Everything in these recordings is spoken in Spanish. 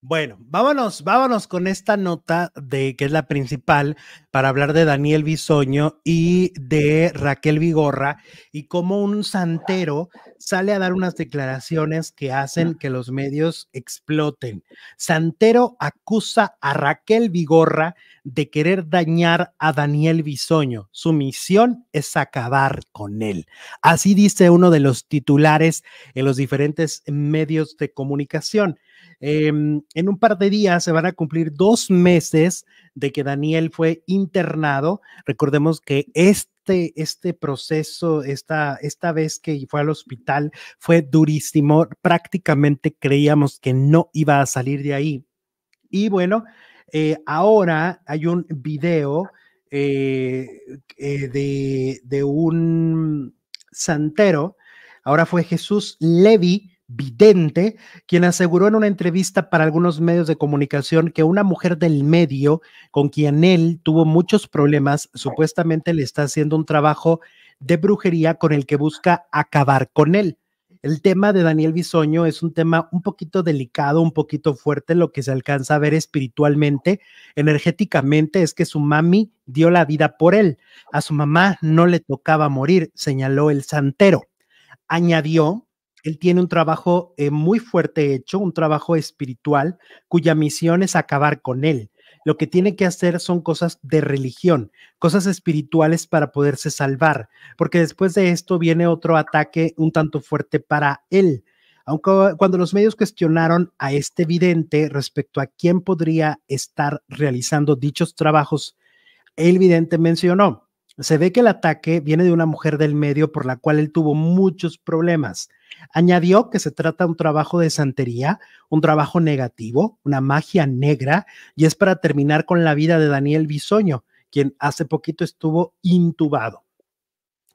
Bueno, vámonos, vámonos con esta nota de que es la principal, para hablar de Daniel Bisoño y de Raquel Vigorra y cómo un santero sale a dar unas declaraciones que hacen que los medios exploten. Santero acusa a Raquel Vigorra de querer dañar a Daniel Bisoño. Su misión es acabar con él. Así dice uno de los titulares en los diferentes medios de comunicación. Em, en un par de días se van a cumplir dos meses de que Daniel fue internado. Recordemos que este, este proceso, esta, esta vez que fue al hospital, fue durísimo. Prácticamente creíamos que no iba a salir de ahí. Y bueno, eh, ahora hay un video eh, eh, de, de un santero. Ahora fue Jesús Levi vidente, quien aseguró en una entrevista para algunos medios de comunicación que una mujer del medio con quien él tuvo muchos problemas, supuestamente le está haciendo un trabajo de brujería con el que busca acabar con él. El tema de Daniel Bisoño es un tema un poquito delicado, un poquito fuerte, lo que se alcanza a ver espiritualmente, energéticamente, es que su mami dio la vida por él. A su mamá no le tocaba morir, señaló el santero. Añadió él tiene un trabajo eh, muy fuerte hecho, un trabajo espiritual cuya misión es acabar con él. Lo que tiene que hacer son cosas de religión, cosas espirituales para poderse salvar, porque después de esto viene otro ataque un tanto fuerte para él. Aunque ah, cuando los medios cuestionaron a este vidente respecto a quién podría estar realizando dichos trabajos, el vidente mencionó, se ve que el ataque viene de una mujer del medio por la cual él tuvo muchos problemas. Añadió que se trata de un trabajo de santería, un trabajo negativo, una magia negra, y es para terminar con la vida de Daniel Bisoño, quien hace poquito estuvo intubado.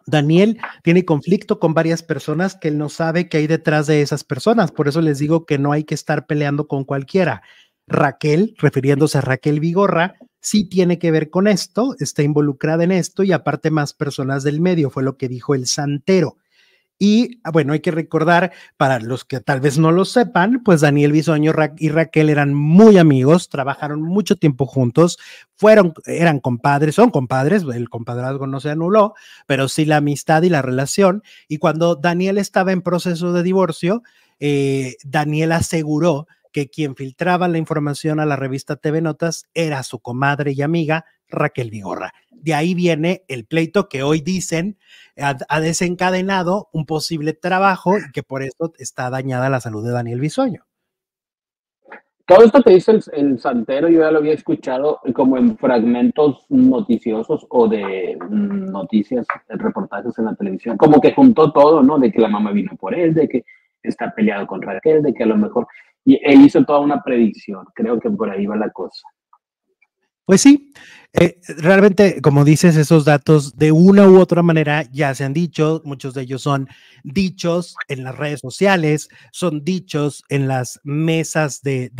Daniel tiene conflicto con varias personas que él no sabe que hay detrás de esas personas, por eso les digo que no hay que estar peleando con cualquiera. Raquel, refiriéndose a Raquel Vigorra, sí tiene que ver con esto, está involucrada en esto y aparte más personas del medio, fue lo que dijo el santero. Y ah, bueno, hay que recordar, para los que tal vez no lo sepan, pues Daniel Bisoño y Raquel eran muy amigos, trabajaron mucho tiempo juntos, fueron, eran compadres, son compadres, el compadrazgo no se anuló, pero sí la amistad y la relación. Y cuando Daniel estaba en proceso de divorcio, eh, Daniel aseguró que quien filtraba la información a la revista TV Notas era su comadre y amiga Raquel Vigorra. De ahí viene el pleito que hoy dicen ha, desencadenado un posible trabajo y que por eso está dañada la salud de Daniel Bisoño. Todo esto que dice el, el, santero yo ya lo había escuchado como en fragmentos noticiosos o de mm, noticias, eh, reportajes en la televisión, como que juntó todo, ¿no? De que la mamá vino por él, de que está peleado con Raquel, de que a lo mejor y él hizo toda una predicción. Creo que por ahí va la cosa. Pues sí, eh, realmente, como dices, esos datos de una u otra manera ya se han dicho, muchos de ellos son dichos en las redes sociales, son dichos en las mesas de,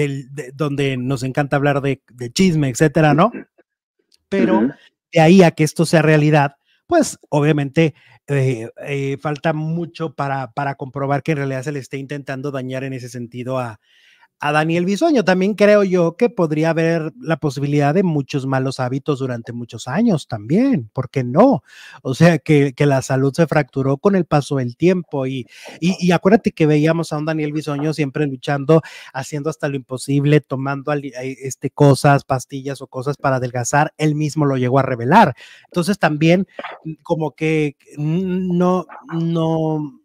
donde nos encanta hablar de, de, chisme, etcétera, ¿no? Pero de ahí a que esto sea realidad, pues obviamente eh, eh, falta mucho para, para comprobar que en realidad se le esté intentando dañar en ese sentido a, a Daniel Bisoño. También creo yo que podría haber la posibilidad de muchos malos hábitos durante muchos años también, ¿por qué no? O sea, que, que la salud se fracturó con el paso del tiempo y, y, acuérdate que veíamos a un Daniel Bisoño siempre luchando, haciendo hasta lo imposible, tomando eh, este, cosas, pastillas o cosas para adelgazar, él mismo lo llegó a revelar. Entonces también como que mm, no, no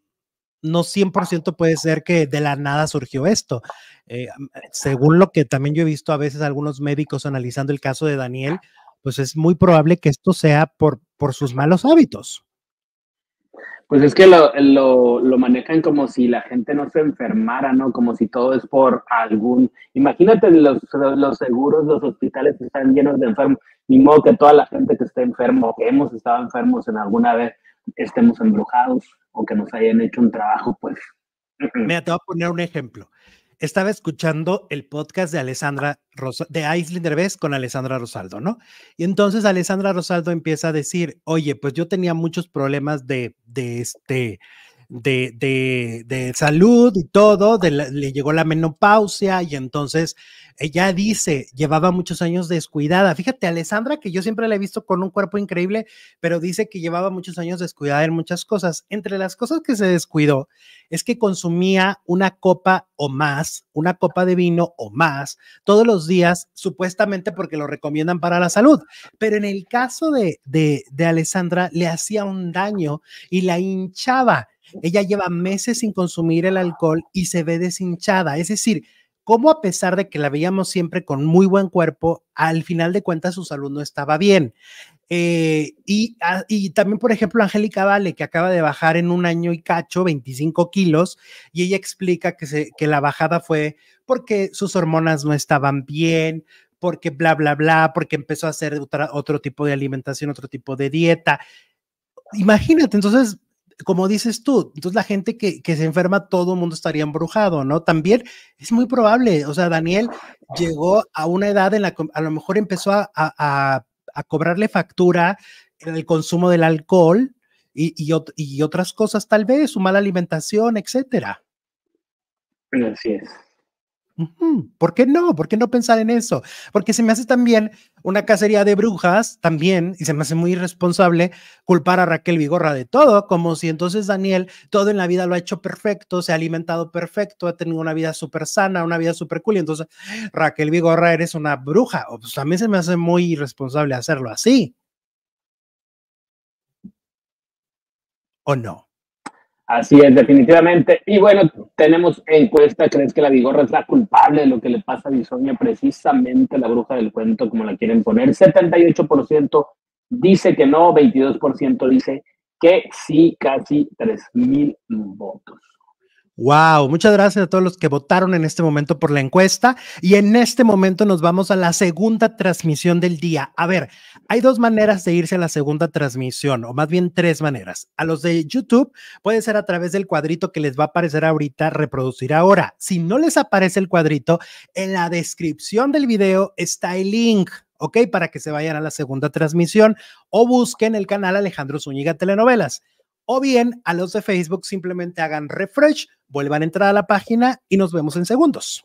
no 100% puede ser que de la nada surgió esto. Eh, según lo que también yo he visto a veces algunos médicos analizando el caso de Daniel, pues es muy probable que esto sea por, por sus malos hábitos. Pues es que lo, manejan como si la gente no se enfermara, ¿no? Como si todo es por algún... Imagínate, los, seguros, los hospitales están llenos de enfermos. Ni modo que toda la gente que esté enfermo, que hemos estado enfermos en alguna vez, estemos embrujados o que nos hayan hecho un trabajo, pues. Mira, te voy a poner un ejemplo. Estaba escuchando el podcast de Alessandra de Aislinn Derbez con Alessandra Rosaldo, ¿no? Y entonces Alessandra Rosaldo empieza a decir, oye, pues yo tenía muchos problemas de, de este, de, salud y todo, le llegó la menopausia y entonces ella eh, dice, llevaba muchos años descuidada. Fíjate, Alessandra, que yo siempre la he visto con un cuerpo increíble, pero dice que llevaba muchos años descuidada en muchas cosas. Entre las cosas que se descuidó es que consumía una copa o más, una copa de vino o más todos los días, supuestamente porque lo recomiendan para la salud. Pero en el caso de, de, de Alessandra, le hacía un daño y la hinchaba ella lleva meses sin consumir el alcohol y se ve deshinchada. Es decir, como a pesar de que la veíamos siempre con muy buen cuerpo, al final de cuentas su salud no estaba bien. Eh, ah, y, también, por ejemplo, Angélica Vale, que acaba de bajar en un año y cacho 25 kilos, y ella explica que, que la bajada fue porque sus hormonas no estaban bien, porque bla, bla, bla, porque empezó a hacer otro tipo de alimentación, otro tipo de dieta. Imagínate, entonces como dices tú, entonces la gente que, se enferma, todo el mundo estaría embrujado, ¿no? También es muy probable, o sea, Daniel llegó a una edad en la que a lo mejor empezó a, cobrarle factura en el consumo del alcohol y, y, y otras cosas, tal vez, su mala alimentación, etcétera. Así es. ¿Por qué no? ¿Por qué no pensar en eso? Porque se me hace también una cacería de brujas, también, y se me hace muy irresponsable culpar a Raquel Vigorra de todo, como si entonces Daniel todo en la vida lo ha hecho perfecto, se ha alimentado perfecto, ha tenido una vida súper sana, una vida súper cool, y entonces Raquel Vigorra eres una bruja. O pues también se me hace muy irresponsable hacerlo así. ¿O no? Así es, definitivamente. Y bueno, tenemos encuesta, ¿crees que la bigorra es la culpable de lo que le pasa a Bisonia precisamente la bruja del cuento, como la quieren poner? 78% dice que no, 22% dice que sí, casi 3.000 votos. Wow, muchas gracias a todos los que votaron en este momento por la encuesta. Y en este momento nos vamos a la segunda transmisión del día. A ver, hay dos maneras de irse a la segunda transmisión, o más bien tres maneras. A los de YouTube puede ser a través del cuadrito que les va a aparecer ahorita, reproducir ahora. Si no les aparece el cuadrito, en la descripción del video está el link. ¿Ok? Para que se vayan a la segunda transmisión o busquen el canal Alejandro Zúñiga Telenovelas o bien a los de Facebook simplemente hagan refresh, vuelvan a entrar a la página y nos vemos en segundos.